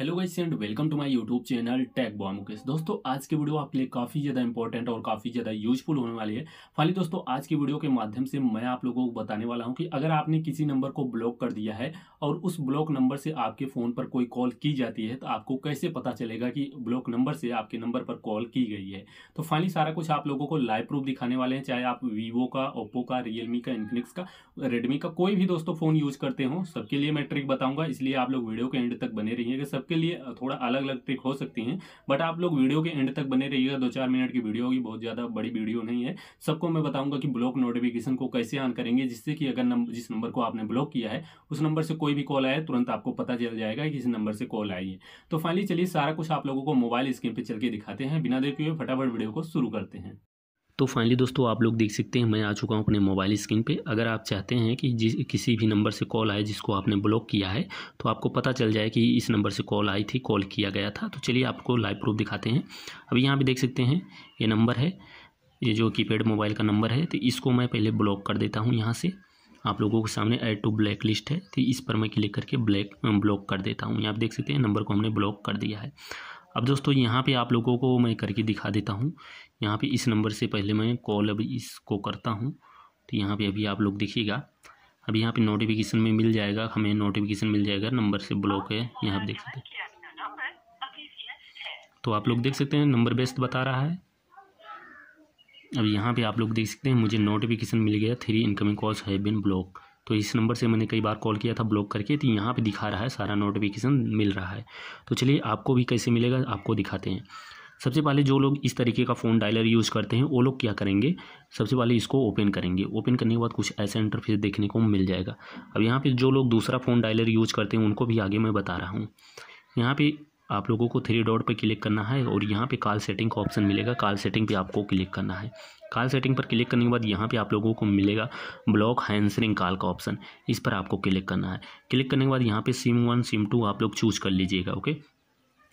hello guys and welcome to my YouTube channel टैग बॉमुकेश दोस्तों आज की वीडियो आपके लिए काफ़ी ज़्यादा इंपॉर्टेंट और काफ़ी ज़्यादा यूजफुल होने वाली है फाली दोस्तों आज की वीडियो के माध्यम से मैं आप लोगों को बताने वाला हूं कि अगर आपने किसी नंबर को ब्लॉक कर दिया है और उस ब्लॉक नंबर से आपके फ़ोन पर कोई कॉल की जाती है तो आपको कैसे पता चलेगा कि ब्लॉक नंबर से आपके नंबर पर कॉल की गई है तो फाइनली सारा कुछ आप लोगों को लाइव प्रूफ दिखाने वाले हैं चाहे आप वीवो का ओप्पो का रियलमी का इन्फिनिक्स का रेडमी का कोई भी दोस्तों फ़ोन यूज़ करते हो सबके लिए मैं ट्रिक बताऊँगा इसलिए आप लोग वीडियो के एंड तक बने रहिएगा सब सबके लिए थोड़ा अलग अलग ट्रिक हो सकती हैं बट आप लोग वीडियो के एंड तक बने रहिएगा दो चार मिनट की वीडियो होगी बहुत ज़्यादा बड़ी वीडियो नहीं है सबको मैं बताऊंगा कि ब्लॉक नोटिफिकेशन को कैसे ऑन करेंगे जिससे कि अगर नंबर जिस नंबर को आपने ब्लॉक किया है उस नंबर से कोई भी कॉल आए तुरंत आपको पता चल जाएगा कि इस नंबर से कॉल आई है तो फाइनली चलिए सारा कुछ आप लोगों को मोबाइल स्क्रीन पर चल के दिखाते हैं बिना देखे हुए फटाफट वीडियो को शुरू करते हैं तो फाइनली दोस्तों आप लोग देख सकते हैं मैं आ चुका हूँ अपने मोबाइल स्क्रीन पे अगर आप चाहते हैं कि जिस किसी भी नंबर से कॉल आए जिसको आपने ब्लॉक किया है तो आपको पता चल जाए कि इस नंबर से कॉल आई थी कॉल किया गया था तो चलिए आपको लाइव प्रूफ दिखाते हैं अभी यहाँ पर देख सकते हैं ये नंबर है ये जो कीपैड मोबाइल का नंबर है तो इसको मैं पहले ब्लॉक कर देता हूँ यहाँ से आप लोगों के सामने एड टू ब्लैक लिस्ट है तो इस पर मैं क्लिक करके ब्लैक ब्लॉक कर देता हूँ यहाँ आप देख सकते हैं नंबर को हमने ब्लॉक कर दिया है अब दोस्तों यहाँ पे आप लोगों को मैं करके दिखा देता हूँ यहाँ पे इस नंबर से पहले मैं कॉल अभी इसको करता हूँ तो यहाँ पे अभी आप लोग देखिएगा अब यहाँ पे नोटिफिकेशन में मिल जाएगा हमें नोटिफिकेशन मिल जाएगा नंबर से ब्लॉक है यहाँ पर देख सकते हैं तो आप लोग देख सकते हैं नंबर बेस्ट बता रहा है अब यहाँ पर आप लोग देख सकते हैं मुझे नोटिफिकेशन मिल गया three incoming calls have been blocked तो इस नंबर से मैंने कई बार कॉल किया था ब्लॉक करके तो यहाँ पे दिखा रहा है सारा नोटिफिकेशन मिल रहा है तो चलिए आपको भी कैसे मिलेगा आपको दिखाते हैं सबसे पहले जो लोग इस तरीके का फ़ोन डायलर यूज़ करते हैं वो लोग क्या करेंगे सबसे पहले इसको ओपन करेंगे ओपन करने के बाद कुछ ऐसा इंटरफेस देखने को मिल जाएगा अब यहाँ पे जो लोग दूसरा फ़ोन डायलर यूज़ करते हैं उनको भी आगे मैं बता रहा हूँ यहाँ पे आप लोगों को थ्री डॉट पर क्लिक करना है और यहाँ पे कॉल सेटिंग का ऑप्शन मिलेगा कॉल सेटिंग पे आपको क्लिक करना है कॉल सेटिंग पर क्लिक करने के बाद यहाँ पे आप लोगों को मिलेगा ब्लॉक हैंसरिंग कॉल का ऑप्शन इस पर आपको क्लिक करना है क्लिक करने के बाद यहाँ पे सिम वन सिम टू आप लोग चूज़ कर लीजिएगा ओके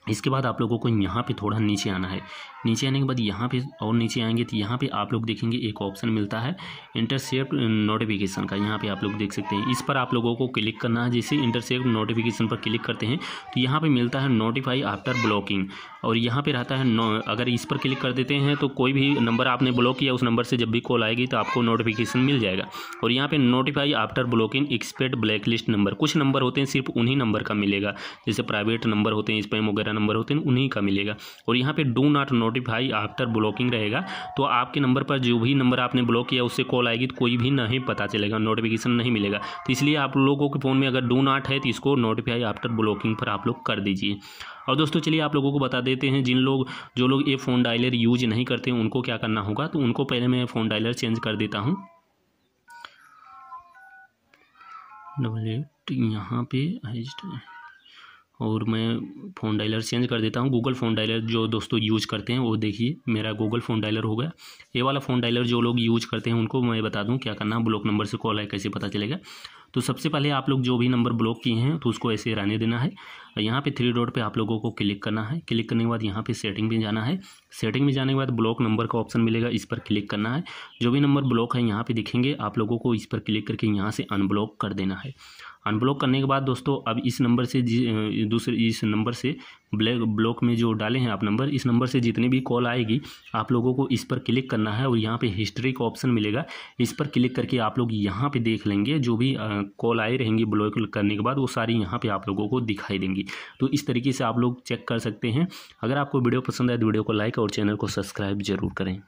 इसके बाद आप लोगों को यहाँ पे थोड़ा नीचे आना है नीचे आने के बाद यहाँ पे और नीचे आएंगे तो यहाँ पे आप लोग देखेंगे एक ऑप्शन मिलता है इंटरसेप्ट नोटिफिकेशन का यहाँ पे आप लोग देख सकते हैं इस पर आप लोगों को क्लिक करना है जैसे इंटरसेप्ट नोटिफिकेशन पर क्लिक करते हैं तो यहाँ पे मिलता है नोटिफाई आफ्टर ब्लॉकिंग और यहाँ पे रहता है नौ अगर इस पर क्लिक कर देते हैं तो कोई भी नंबर आपने ब्लॉक किया उस नंबर से जब भी कॉल आएगी तो आपको नोटिफिकेशन मिल जाएगा और यहाँ पे notify after blocking expect blacklist number कुछ नंबर होते हैं सिर्फ उन्हीं नंबर का मिलेगा जैसे प्राइवेट नंबर होते हैं स्पेम वगैरह नंबर होते हैं उन्हीं का मिलेगा और यहाँ पर do not notify after blocking रहेगा तो आपके नंबर पर जो भी नंबर आपने ब्लॉक किया उससे कॉल आएगी तो कोई भी नहीं पता चलेगा नोटिफिकेशन नहीं मिलेगा तो इसलिए आप लोगों के फ़ोन में अगर डू नॉट है तो इसको नोटिफाई आफ्टर ब्लॉकिंग पर आप लोग कर दीजिए और दोस्तों चलिए आप लोगों को बता देते हैं जिन लोग जो लोग ये फ़ोन डायलर यूज नहीं करते उनको क्या करना होगा तो उनको पहले मैं फ़ोन डायलर चेंज कर देता हूँ डबल एट यहाँ पे और मैं फ़ोन डायलर चेंज कर देता हूँ गूगल फ़ोन डायलर जो दोस्तों यूज करते हैं वो देखिए मेरा गूगल फ़ोन डायलर हो गया ये वाला फ़ोन डायलर जो लोग यूज करते हैं उनको मैं बता दूँ क्या करना ब्लॉक नंबर से कॉल आए कैसे पता चलेगा तो सबसे पहले आप लोग जो भी नंबर ब्लॉक किए हैं तो उसको ऐसे रहने देना है यहाँ पे थ्री डॉट पे आप लोगों को क्लिक करना है क्लिक करने के बाद यहाँ पे सेटिंग में जाना है सेटिंग में जाने के बाद ब्लॉक नंबर का ऑप्शन मिलेगा इस पर क्लिक करना है जो भी नंबर ब्लॉक है यहाँ पे दिखेंगे आप लोगों को इस पर क्लिक करके यहाँ से अनब्लॉक कर देना है अनब्लॉक करने के बाद दोस्तों अब इस नंबर से दूसरे इस नंबर से ब्लैक ब्लॉक में जो डाले हैं आप नंबर इस नंबर से जितनी भी कॉल आएगी आप लोगों को इस पर क्लिक करना है और यहाँ पे हिस्ट्री का ऑप्शन मिलेगा इस पर क्लिक करके आप लोग यहाँ पे देख लेंगे जो भी कॉल आए रहेंगी ब्लॉक करने के बाद वो सारी यहाँ पे आप लोगों को दिखाई देंगी तो इस तरीके से आप लोग चेक कर सकते हैं अगर आपको वीडियो पसंद आए तो वीडियो को लाइक और चैनल को सब्सक्राइब जरूर करें